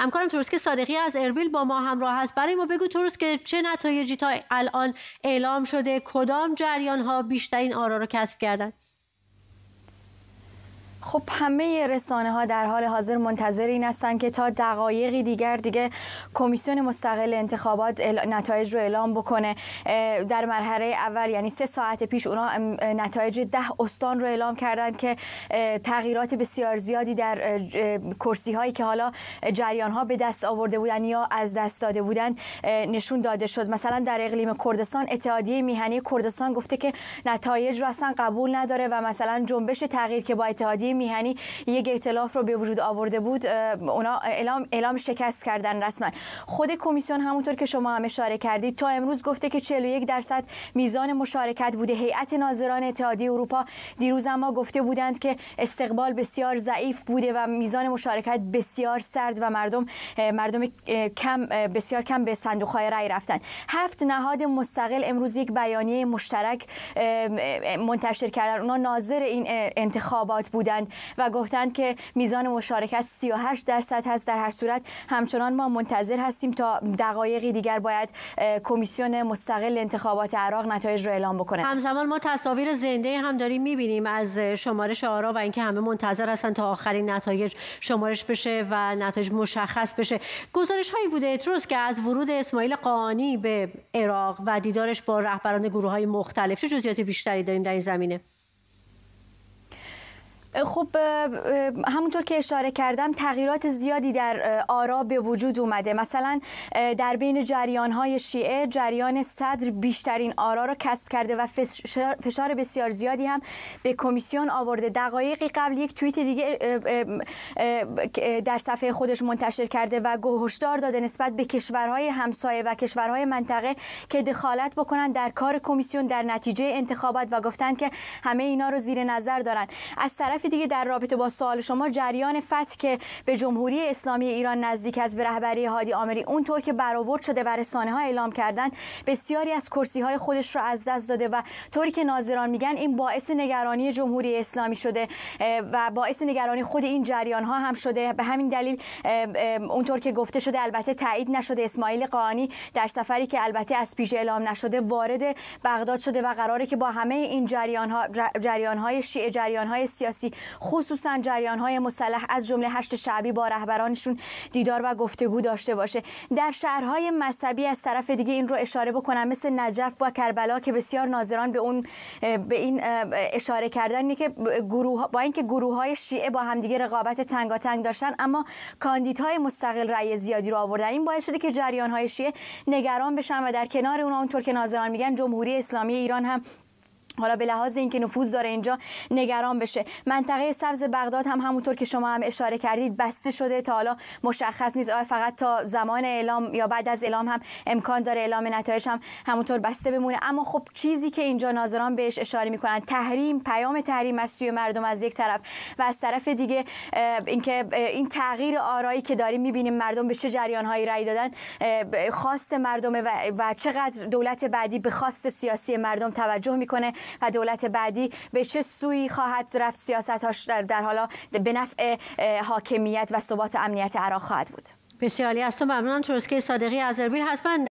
همکارم تورسک صادقی از اربیل با ما همراه است برای ما بگو تورسک چه نتایجی تا الان اعلام شده کدام جریان ها بیشترین آرا را کسب کردند خب همه رسانه ها در حال حاضر منتظر این هستند که تا دقایقی دیگر دیگه کمیسیون مستقل انتخابات نتایج رو اعلام بکنه در مرحله اول یعنی سه ساعت پیش اونا نتایج ده استان رو اعلام کردند که تغییرات بسیار زیادی در کرسی هایی که حالا جریان ها به دست آورده بودند یا از دست داده بودند نشون داده شد مثلا در اقلیم کردستان اتحادیه میهنی کردستان گفته که نتایج رو اصلا قبول نداره و مثلا جنبش تغییر که با اتحادیه میهنی یک اعتلاف رو به وجود آورده بود اونا اعلام, اعلام شکست کردن رسما خود کمیسیون همونطور که شما هم اشاره کردید تا امروز گفته که 41 درصد میزان مشارکت بوده هیئت ناظران اتحادیه اروپا دیروز اما گفته بودند که استقبال بسیار ضعیف بوده و میزان مشارکت بسیار سرد و مردم مردم کم بسیار کم به های رای رفتن هفت نهاد مستقل امروز یک بیانیه مشترک منتشر کردن اونا ناظر این انتخابات بودند و گفتند که میزان مشارکت 38 درصد هست در هر صورت همچنان ما منتظر هستیم تا دقایقی دیگر باید کمیسیون مستقل انتخابات عراق نتایج را اعلام بکنه همزمان ما تصاویر زنده هم داریم میبینیم از شمارش آرا و اینکه همه منتظر هستند تا آخرین نتایج شمارش بشه و نتایج مشخص بشه گزارش هایی بوده اتروس که از ورود اسماعیل قانی به عراق و دیدارش با رهبران گروه های مختلف چه جزئیات بیشتری داریم در این زمینه خب همونطور که اشاره کردم تغییرات زیادی در آرا به وجود اومده مثلا در بین جریان های شیعه جریان صدر بیشترین آرا را کسب کرده و فشار بسیار زیادی هم به کمیسیون آورده دقایقی قبل یک توییت دیگه در صفحه خودش منتشر کرده و گوهشدار داده نسبت به کشورهای همسایه و کشورهای منطقه که دخالت بکنن در کار کمیسیون در نتیجه انتخابات و گفتن که همه اینا رو زیر نظر دارن از طرف طرف دیگه در رابطه با سوال شما جریان فتح که به جمهوری اسلامی ایران نزدیک از به رهبری هادی آمری اونطور که برآورد شده و رسانه ها اعلام کردند بسیاری از کرسی های خودش را از دست داده و طوری که ناظران میگن این باعث نگرانی جمهوری اسلامی شده و باعث نگرانی خود این جریان ها هم شده به همین دلیل اونطور که گفته شده البته تایید نشده اسماعیل قانی در سفری که البته از پیش اعلام نشده وارد بغداد شده و قراره که با همه این جریان ها های شیعه جریان های سیاسی خصوصا جریان های مسلح از جمله هشت شعبی با رهبرانشون دیدار و گفتگو داشته باشه در شهرهای مذهبی از طرف دیگه این رو اشاره بکنم مثل نجف و کربلا که بسیار ناظران به اون به این اشاره کردن اینه که گروه با اینکه گروه های شیعه با همدیگه رقابت تنگاتنگ داشتن اما کاندیدهای مستقل رأی زیادی رو آوردن این باعث شده که جریان های شیعه نگران بشن و در کنار اون اونطور که ناظران میگن جمهوری اسلامی ایران هم حالا به لحاظ اینکه نفوذ داره اینجا نگران بشه منطقه سبز بغداد هم همونطور که شما هم اشاره کردید بسته شده تا حالا مشخص نیست آیا فقط تا زمان اعلام یا بعد از اعلام هم امکان داره اعلام نتایج هم همونطور بسته بمونه اما خب چیزی که اینجا ناظران بهش اشاره میکنن تحریم پیام تحریم از سوی مردم از یک طرف و از طرف دیگه اینکه این تغییر آرایی که داریم میبینیم مردم به چه جریان هایی رأی دادن خواست مردم و چقدر دولت بعدی به خواست سیاسی مردم توجه میکنه و دولت بعدی به چه سویی خواهد رفت سیاستهاش در, در حالا به نفع حاکمیت و ثبات امنیت عراق خواهد بود بسیاری از تو ممنونم تروسکی صادقی از اربیل